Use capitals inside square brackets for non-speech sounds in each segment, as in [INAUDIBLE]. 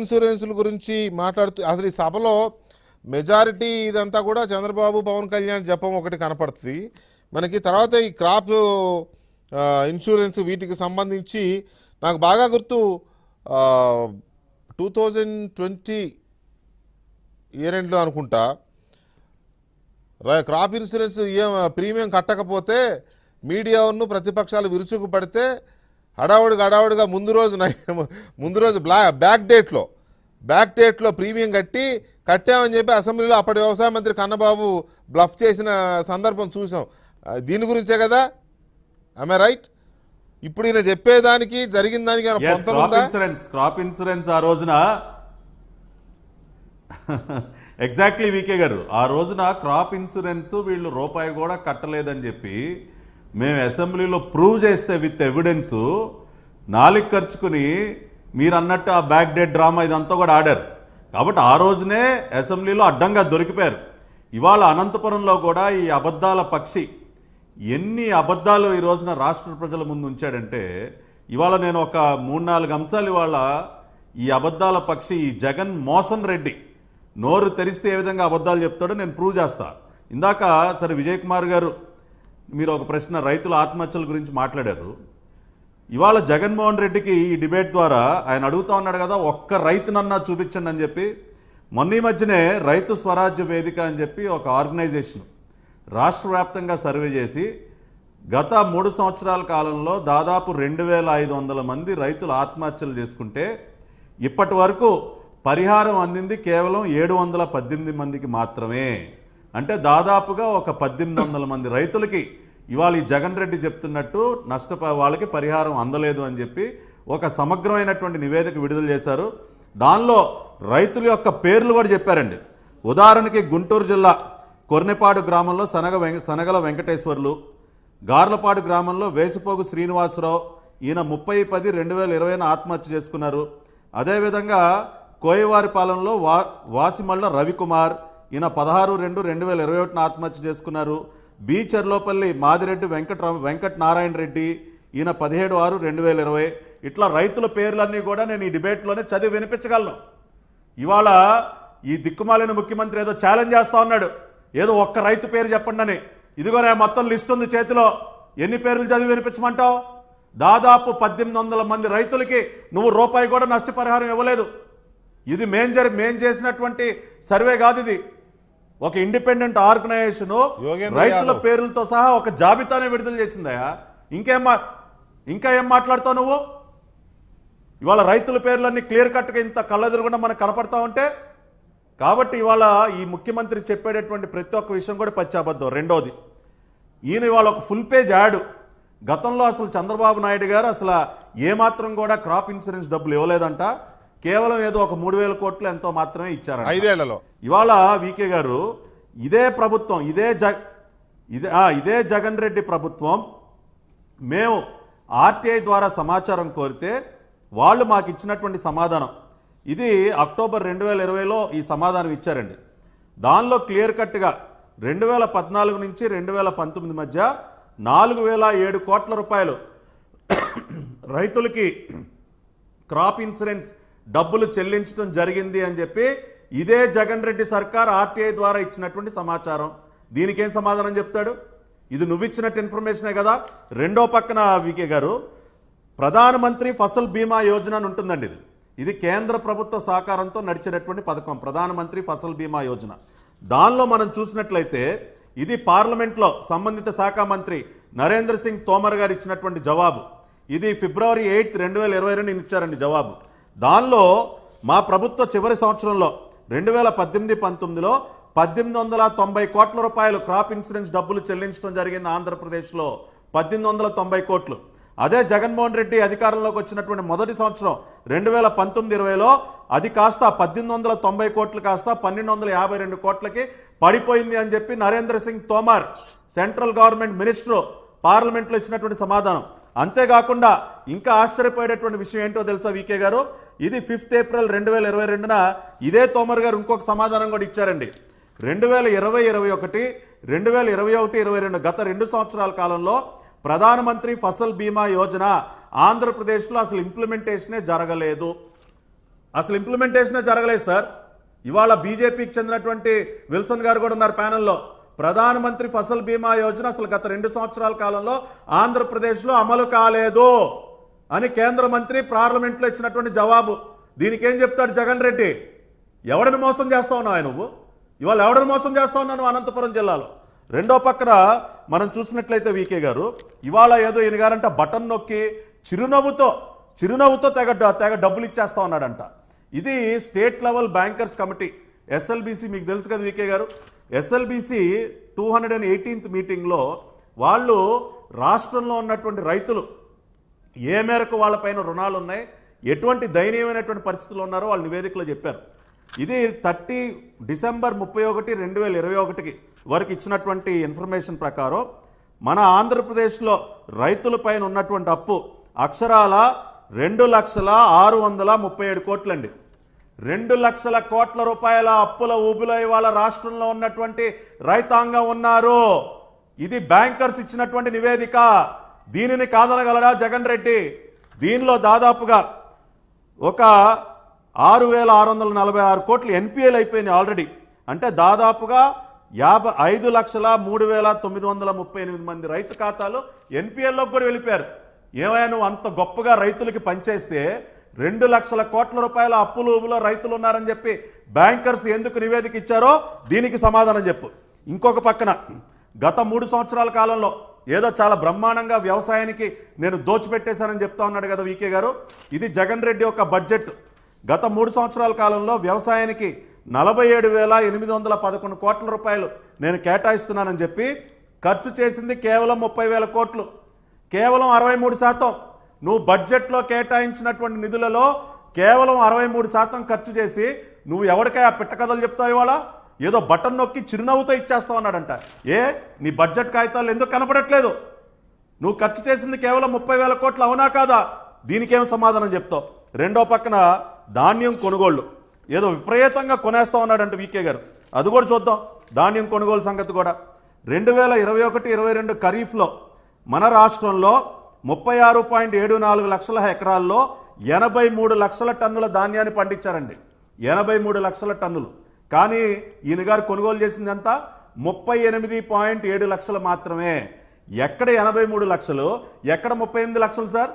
ఇన్సూరెన్స్ల గురించి మాట్లాడుతూ అసలు ఈ సభలో మెజారిటీ ఇదంతా కూడా చంద్రబాబు పవన్ కళ్యాణ్ జపం ఒకటి కనపడుతుంది మనకి తర్వాత ఈ క్రాప్ ఇన్సూరెన్స్ వీటికి సంబంధించి నాకు బాగా గుర్తు టూ థౌజండ్ ట్వంటీ ఇయర్ అనుకుంటా క్రాప్ ఇన్సూరెన్స్ ప్రీమియం కట్టకపోతే మీడియాను ప్రతిపక్షాలు విరుచుకు పడితే హడావుడిగా హడావుడిగా ముందు రోజు ముందు రోజు బ్యాక్ డేట్లో బ్యాక్ డేట్లో ప్రీమియం కట్టి కట్టామని చెప్పి అసెంబ్లీలో అప్పటి వ్యవసాయ మంత్రి కన్నబాబు బ్లఫ్ చేసిన సందర్భం చూసాం దీని గురించే కదా ఆమె రైట్ ఇప్పుడు ఈయన చెప్పేదానికి జరిగిన దానికి క్రాప్ ఇన్సూరెన్స్ ఆ రోజున ఎగ్జాక్ట్లీ [LAUGHS] వీకే గారు ఆ రోజున క్రాప్ ఇన్సూరెన్స్ వీళ్ళు రూపాయి కూడా కట్టలేదని చెప్పి మేము అసెంబ్లీలో ప్రూవ్ చేస్తే విత్ ఎవిడెన్స్ నాలుగు ఖర్చుకుని మీరు అన్నట్టు ఆ బ్యాక్ డేట్ డ్రామా ఇదంతా కూడా ఆడారు కాబట్టి ఆ రోజునే అసెంబ్లీలో అడ్డంగా దొరికిపోయారు ఇవాళ అనంతపురంలో కూడా ఈ అబద్ధాల పక్షి ఎన్ని అబద్ధాలు ఈ రోజున రాష్ట్ర ప్రజల ముందు ఉంచాడంటే ఇవాళ నేను ఒక మూడు నాలుగు అంశాలు ఇవాళ ఈ అబద్ధాల పక్షి ఈ జగన్ మోసన్ రెడ్డి నోరు తెరిస్తే ఏ విధంగా అబద్ధాలు చెప్తాడో నేను ప్రూవ్ చేస్తా ఇందాక సరే విజయ్ కుమార్ గారు మీరు ఒక ప్రశ్న రైతుల ఆత్మహత్యల గురించి మాట్లాడారు ఇవాళ జగన్మోహన్ రెడ్డికి ఈ డిబేట్ ద్వారా ఆయన అడుగుతా ఉన్నాడు కదా ఒక్క రైతునన్నా చూపించండి అని చెప్పి మొన్న మధ్యనే రైతు స్వరాజ్య వేదిక అని చెప్పి ఒక ఆర్గనైజేషన్ రాష్ట్ర వ్యాప్తంగా సర్వే చేసి గత మూడు సంవత్సరాల కాలంలో దాదాపు రెండు వేల ఐదు వందల మంది రైతులు ఆత్మహత్యలు చేసుకుంటే ఇప్పటి వరకు పరిహారం అందింది కేవలం ఏడు వందల పద్దెనిమిది మందికి మాత్రమే అంటే దాదాపుగా ఒక పద్దెనిమిది వందల మంది రైతులకి ఇవాళ ఈ జగన్ రెడ్డి చెప్తున్నట్టు నష్ట వాళ్ళకి పరిహారం అందలేదు అని చెప్పి ఒక సమగ్రమైనటువంటి నివేదిక విడుదల చేశారు దానిలో రైతుల యొక్క పేర్లు కూడా చెప్పారండి ఉదాహరణకి గుంటూరు జిల్లా కొర్నెపాడు గ్రామంలో శనగ శనగల వెంకటేశ్వర్లు గార్లపాడు గ్రామంలో వేసిపోగు శ్రీనివాసరావు ఈయన ముప్పై పది రెండు వేల ఇరవైన ఆత్మహత్య చేసుకున్నారు అదేవిధంగా కోయవారిపాలెంలో వా వాసిమళ్ళ రవికుమార్ ఈయన పదహారు రెండు రెండు వేల ఇరవై ఒకటిన ఆత్మహత్య చేసుకున్నారు బి చెర్లోపల్లి మాదిరెడ్డి వెంకట వెంకట నారాయణ రెడ్డి ఈయన పదిహేడు ఆరు రెండు వేల ఇరవై ఇట్లా రైతుల పేర్లన్నీ కూడా నేను ఈ డిబేట్లోనే చదివి వినిపించగలను ఇవాళ ఈ దిక్కుమాలిన ముఖ్యమంత్రి ఏదో ఛాలెంజ్ చేస్తూ ఉన్నాడు ఏదో ఒక్క రైతు పేరు చెప్పండి అని ఇదిగో మొత్తం లిస్ట్ ఉంది చేతిలో ఎన్ని పేర్లు చదివి వినిపించమంటావు దాదాపు పద్దెనిమిది మంది రైతులకి నువ్వు రూపాయి కూడా నష్టపరిహారం ఇవ్వలేదు ఇది మేం జరి మేం చేసినటువంటి సర్వే కాదు ఇది ఒక ఇండిపెండెంట్ ఆర్గనైజేషన్ రైతుల పేర్లతో సహా ఒక జాబితానే విడుదల చేసిందయా ఇంకేం ఇంకా ఏం మాట్లాడుతావు నువ్వు ఇవాళ రైతుల పేర్లన్నీ క్లియర్ కట్గా ఇంత కళ్ళెదురుగుండా మనకు కనపడతా ఉంటే కాబట్టి ఇవాళ ఈ ముఖ్యమంత్రి చెప్పేటటువంటి ప్రతి ఒక్క విషయం కూడా పచ్చాబద్ధం రెండోది ఈయన ఇవాళ ఒక ఫుల్ పేజ్ యాడ్ గతంలో అసలు చంద్రబాబు నాయుడు గారు అసలు ఏమాత్రం కూడా క్రాప్ ఇన్సూరెన్స్ డబ్బులు ఇవ్వలేదంట కేవలం ఏదో ఒక మూడు వేల కోట్లు ఎంతో మాత్రమే ఇచ్చారు ఐదేళ్లలో ఇవాళ వికే గారు ఇదే ప్రభుత్వం ఇదే జ ఇదే ఇదే జగన్ రెడ్డి ప్రభుత్వం మేము ఆర్టీఐ ద్వారా సమాచారం కోరితే వాళ్ళు మాకు ఇచ్చినటువంటి సమాధానం ఇది అక్టోబర్ రెండు వేల ఇరవైలో ఈ సమాధానం ఇచ్చారండి దానిలో క్లియర్ కట్గా రెండు వేల పద్నాలుగు నుంచి రెండు వేల పంతొమ్మిది మధ్య నాలుగు వేల ఏడు కోట్ల రూపాయలు [COUGHS] రైతులకి క్రాప్ ఇన్సూరెన్స్ డబ్బులు చెల్లించడం జరిగింది అని చెప్పి ఇదే జగన్ రెడ్డి సర్కార్ ఆర్టీఐ ద్వారా ఇచ్చినటువంటి సమాచారం దీనికేం సమాధానం చెప్తాడు ఇది నువ్వు ఇచ్చినట్టు ఇన్ఫర్మేషనే కదా రెండో పక్కన వికే గారు ప్రధానమంత్రి ఫసల్ బీమా యోజన అని ఉంటుందండి ఇది ఇది కేంద్ర ప్రభుత్వ సహకారంతో నడిచినటువంటి పథకం ప్రధానమంత్రి ఫసల్ బీమా యోజన దానిలో మనం చూసినట్లయితే ఇది పార్లమెంట్లో సంబంధిత శాఖ మంత్రి నరేంద్ర సింగ్ తోమర్ గారు ఇచ్చినటువంటి జవాబు ఇది ఫిబ్రవరి ఎయిత్ రెండు వేల ఇరవై రెండు ఇచ్చారండి జవాబు దానిలో మా ప్రభుత్వ చివరి సంవత్సరంలో రెండు వేల పద్దెనిమిది పంతొమ్మిదిలో పద్దెనిమిది వందల తొంభై కోట్ల రూపాయలు క్రాప్ ఇన్సూరెన్స్ డబ్బులు చెల్లించడం జరిగింది ఆంధ్రప్రదేశ్లో పద్దెనిమిది వందల తొంభై కోట్లు అదే జగన్మోహన్ రెడ్డి అధికారంలోకి వచ్చినటువంటి మొదటి సంవత్సరం రెండు వేల పంతొమ్మిది ఇరవైలో అది కాస్త పద్దెనిమిది వందల తొంభై కోట్లు కాస్త పన్నెండు వందల యాభై రెండు కోట్లకి పడిపోయింది అని చెప్పి Narendra Singh Tomar central government minister పార్లమెంట్లో ఇచ్చినటువంటి సమాధానం అంతేకాకుండా ఇంకా ఆశ్చర్యపోయేటటువంటి విషయం ఏంటో తెలుసా వీకే గారు ఇది ఫిఫ్త్ ఏప్రిల్ రెండు వేల ఇరవై రెండున ఇదే తోమర్ గారు ఇంకొక సమాధానం కూడా ఇచ్చారండి రెండు వేల ఇరవై ఇరవై ఒకటి రెండు వేల ఇరవై ఒకటి ఇరవై రెండు గత రెండు సంవత్సరాల కాలంలో ప్రధానమంత్రి ఫసల్ బీమా యోజన ఆంధ్రప్రదేశ్లో అసలు ఇంప్లిమెంటేషనే జరగలేదు అసలు ఇంప్లిమెంటేషనే జరగలేదు సార్ ఇవాళ బీజేపీకి చెందినటువంటి విల్సన్ గారు కూడా ఉన్నారు ప్యానెల్లో ప్రధానమంత్రి ఫసల్ బీమా యోజన అసలు గత రెండు సంవత్సరాల కాలంలో ఆంధ్రప్రదేశ్లో అమలు కాలేదు అని కేంద్ర మంత్రి పార్లమెంట్లో ఇచ్చినటువంటి జవాబు దీనికి ఏం చెప్తాడు జగన్ రెడ్డి ఎవడిని మోసం చేస్తా ఉన్నావు నువ్వు ఇవాళ ఎవడిని మోసం చేస్తా ఉన్నావు అనంతపురం జిల్లాలో రెండో పక్కన మనం చూసినట్లయితే వీకే గారు ఇవాళ ఏదో ఎనగారంట బటన్ నొక్కి చిరునవ్వుతో చిరునవ్వుతో తెగ తెగ డబ్బులు ఇచ్చేస్తా ఉన్నాడంట ఇది state level bankers committee SLBC మీకు తెలుసు కదా VK garu SLBC two hundred and eighteenth మీటింగ్లో వాళ్ళు రాష్ట్రంలో ఉన్నటువంటి రైతులు ఏ మేరకు వాళ్ళపైన రుణాలు ఉన్నాయి ఎటువంటి దయనీయమైనటువంటి పరిస్థితులు ఉన్నారో వాళ్ళు నివేదికలో చెప్పారు ఇది థర్టీ డిసెంబర్ ముప్పై ఒకటి రెండు వేల ఇరవై ఒకటికి వరకు ఇచ్చినటువంటి ఇన్ఫర్మేషన్ ప్రకారం మన ఆంధ్రప్రదేశ్లో రైతులపైన ఉన్నటువంటి అప్పు అక్షరాల రెండు లక్షల ఆరు వందల ముప్పై ఏడు కోట్లండి రెండు లక్షల కోట్ల రూపాయల అప్పుల ఊబులో ఇవాళ రాష్ట్రంలో ఉన్నటువంటి రైతాంగం ఉన్నారు ఇది బ్యాంకర్స్ ఇచ్చినటువంటి నివేదిక దీనిని కాదనగలడా జగన్ రెడ్డి దీనిలో దాదాపుగా ఒక ఆరు వేల ఆరు వందల నలభై ఆరు కోట్లు ఎన్పిఎల్ అయిపోయినాయి ఆల్రెడీ అంటే దాదాపుగా యాభై ఐదు లక్షల మూడు వేల తొమ్మిది వందల ముప్పై ఎనిమిది మంది రైతు ఖాతాలు ఎన్పిఎల్లోకి కూడా వెళ్ళిపోయారు ఏమైనా అంత గొప్పగా రైతులకి పనిచేస్తే రెండు లక్షల కోట్ల రూపాయల ఊబులో రైతులు ఉన్నారని చెప్పి బ్యాంకర్స్ ఎందుకు నివేదిక ఇచ్చారో దీనికి సమాధానం చెప్పు ఇంకొక పక్కన గత మూడు సంవత్సరాల కాలంలో ఏదో చాలా బ్రహ్మాండంగా వ్యవసాయానికి నేను దోచిపెట్టేశానని చెప్తా ఉన్నాడు కదా వికే గారు ఇది జగన్ రెడ్డి యొక్క బడ్జెట్ గత మూడు సంవత్సరాల కాలంలో వ్యవసాయానికి నలభై ఏడు వేల ఎనిమిది వందల పదకొండు కోట్ల రూపాయలు నేను కేటాయిస్తున్నానని చెప్పి ఖర్చు చేసింది కేవలం ముప్పై వేల కోట్లు కేవలం అరవై మూడు శాతం నువ్వు బడ్జెట్లో కేటాయించినటువంటి నిధులలో కేవలం అరవై మూడు శాతం ఖర్చు చేసి నువ్వు ఎవరికై ఆ పిట్టకథలు చెప్తావు ఇవాళ ఏదో బటన్ నొక్కి చిరునవ్వుతో ఇచ్చేస్తావు అన్నాడంట ఏ నీ బడ్జెట్ కాగితాలు ఎందుకు కనపడట్లేదు నువ్వు ఖర్చు చేసింది కేవలం ముప్పై వేల కోట్లు అవునా కాదా దీనికేం సమాధానం చెప్తావు రెండో పక్కన ధాన్యం కొనుగోళ్ళు ఏదో విపరీతంగా కొనేస్తా ఉన్నాడంట వీకే గారు అది కూడా చూద్దాం ధాన్యం కొనుగోలు సంగతి కూడా రెండు వేల ఇరవై ఒకటి ఇరవై రెండు ఖరీఫ్లో మన రాష్ట్రంలో ముప్పై ఆరు పాయింట్ ఏడు నాలుగు లక్షల ఎకరాల్లో ఎనభై మూడు లక్షల టన్నుల ధాన్యాన్ని పండించారండి ఎనభై మూడు లక్షల టన్నులు కానీ ఈయన గారు కొనుగోలు చేసిందంతా ముప్పై ఎనిమిది పాయింట్ ఏడు లక్షలు మాత్రమే ఎక్కడ ఎనభై మూడు లక్షలు ఎక్కడ ముప్పై ఎనిమిది లక్షలు సార్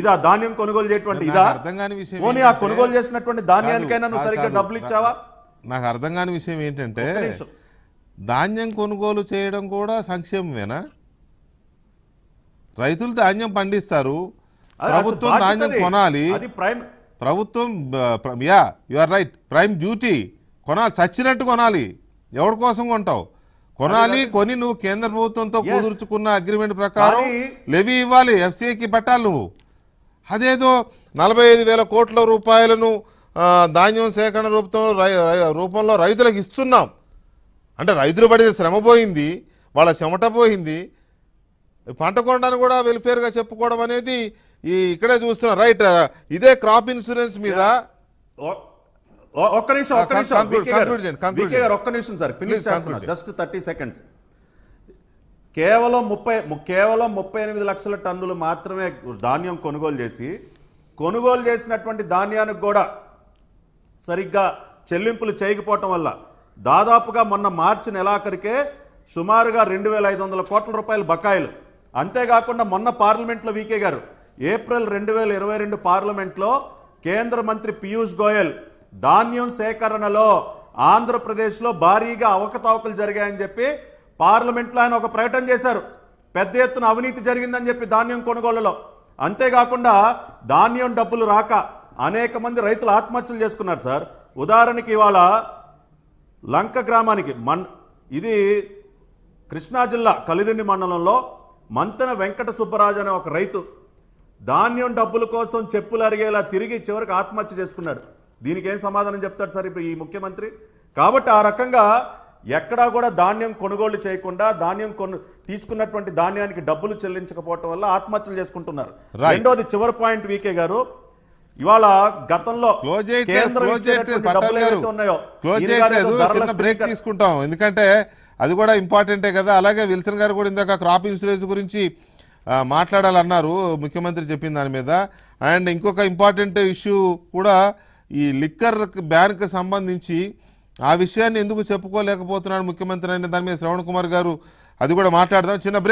ఇదా ధాన్యం కొనుగోలు చేయటువంటి ఇదా అర్థం కాని విషయం పోనీ ఆ కొనుగోలు చేసినటువంటి ధాన్యానికైనా నువ్వు సరిగ్గా డబ్బులు ఇచ్చావా నాకు అర్థం కాని విషయం ఏంటంటే ధాన్యం కొనుగోలు చేయడం కూడా సంక్షేమమేనా రైతులు ధాన్యం పండిస్తారు ప్రభుత్వం ధాన్యం కొనాలి ప్రభుత్వం yeah you are right prime duty కొనాలి చచ్చినట్టు కొనాలి ఎవరి కోసం కొంటావు కొనాలి కొని నువ్వు కేంద్ర ప్రభుత్వంతో కుదుర్చుకున్న అగ్రిమెంట్ ప్రకారం లెవీ ఇవ్వాలి ఎఫ్సీఐకి పెట్టాలి నువ్వు అదేదో నలభై వేల కోట్ల రూపాయలను ధాన్యం సేకరణ రూపంలో రూపంలో రైతులకు ఇస్తున్నాం అంటే రైతులు పడితే శ్రమ పోయింది వాళ్ళ చెమట పోయింది పంట కొనడానికి కూడా వెల్ఫేర్గా చెప్పుకోవడం అనేది ఈ ఇక్కడే చూస్తున్నా రైట్ uh, ఇదే క్రాప్ ఇన్సూరెన్స్ మీద ఒక్క నిమిషం uh, ఒక్క నిమిషం ఒక్క నిమిషం సార్ ఫినిష్ చేస్తున్నా జస్ట్ థర్టీ సెకండ్స్ కేవలం ముప్పై కేవలం ముప్పై ఎనిమిది లక్షల టన్నులు మాత్రమే ధాన్యం కొనుగోలు చేసి కొనుగోలు చేసినటువంటి ధాన్యానికి కూడా సరిగ్గా చెల్లింపులు చేయకపోవటం వల్ల దాదాపుగా మొన్న మార్చి నెలాఖరికే సుమారుగా రెండు కోట్ల రూపాయల బకాయిలు అంతేకాకుండా మొన్న పార్లమెంట్లో వీకే గారు ఏప్రిల్ రెండు వేల ఇరవై రెండు పార్లమెంట్లో కేంద్ర మంత్రి పీయూష్ గోయల్ ధాన్యం సేకరణలో ఆంధ్రప్రదేశ్లో భారీగా అవకతవకలు జరిగాయని చెప్పి పార్లమెంట్లో ఆయన ఒక ప్రకటన చేశారు పెద్ద ఎత్తున అవినీతి జరిగిందని చెప్పి ధాన్యం కొనుగోలులో అంతేకాకుండా ధాన్యం డబ్బులు రాక అనేక మంది రైతులు ఆత్మహత్యలు చేసుకున్నారు సార్ ఉదాహరణకి ఇవాళ లంక గ్రామానికి మన్ ఇది కృష్ణా జిల్లా కలిదిండి మండలంలో మంతెన వెంకట సుబ్బరాజు అనే ఒక రైతు ధాన్యం డబ్బుల కోసం చెప్పులు అరిగేలా తిరిగి చివరికి ఆత్మహత్య చేసుకున్నాడు దీనికి ఏం సమాధానం చెప్తాడు సార్ ఇప్పుడు ఈ ముఖ్యమంత్రి కాబట్టి ఆ రకంగా ఎక్కడా కూడా ధాన్యం కొనుగోలు చేయకుండా ధాన్యం కొను తీసుకున్నటువంటి ధాన్యానికి డబ్బులు చెల్లించకపోవటం వల్ల ఆత్మహత్యలు చేసుకుంటున్నారు రెండోది చివరి పాయింట్ వీకే గారు ఇవాళ గతంలో ఉన్నాయో బ్రేక్ తీసుకుంటాం ఎందుకంటే అది కూడా ఇంపార్టెంటే కదా అలాగే విల్సన్ గారు కూడా ఇందాక క్రాప్ ఇన్సూరెన్స్ గురించి మాట్లాడాలన్నారు ముఖ్యమంత్రి చెప్పిన దాని మీద అండ్ ఇంకొక ఇంపార్టెంట్ ఇష్యూ కూడా ఈ లిక్కర్ బ్యాన్కి సంబంధించి ఆ విషయాన్ని ఎందుకు చెప్పుకోలేకపోతున్నాడు ముఖ్యమంత్రి అనే దాని మీద శ్రవణ్ కుమార్ గారు అది కూడా మాట్లాడదాం చిన్న బ్రేక్